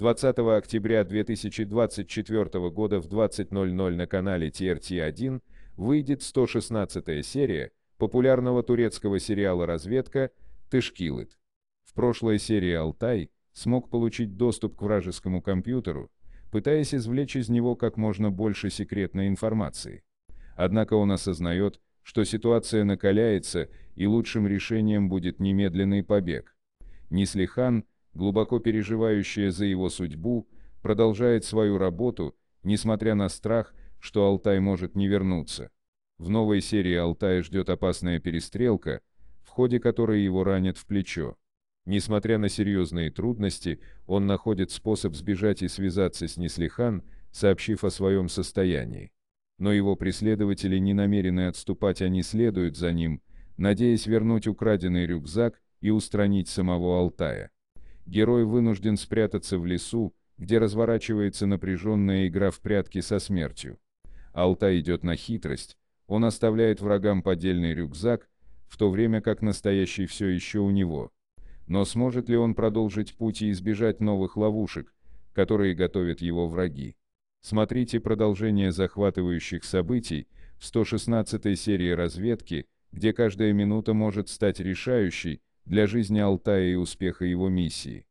20 октября 2024 года в 20.00 на канале TRT1 выйдет 116-я серия популярного турецкого сериала «Разведка» Тышкилыт. В прошлой серии Алтай смог получить доступ к вражескому компьютеру, пытаясь извлечь из него как можно больше секретной информации. Однако он осознает, что ситуация накаляется и лучшим решением будет немедленный побег. Неслихан – глубоко переживающая за его судьбу, продолжает свою работу, несмотря на страх, что Алтай может не вернуться. В новой серии Алтая ждет опасная перестрелка, в ходе которой его ранят в плечо. Несмотря на серьезные трудности, он находит способ сбежать и связаться с Неслихан, сообщив о своем состоянии. Но его преследователи не намерены отступать, они следуют за ним, надеясь вернуть украденный рюкзак и устранить самого Алтая герой вынужден спрятаться в лесу, где разворачивается напряженная игра в прятки со смертью. Алта идет на хитрость, он оставляет врагам поддельный рюкзак, в то время как настоящий все еще у него. Но сможет ли он продолжить путь и избежать новых ловушек, которые готовят его враги? Смотрите продолжение захватывающих событий в 116 серии разведки, где каждая минута может стать решающей, для жизни Алтая и успеха его миссии.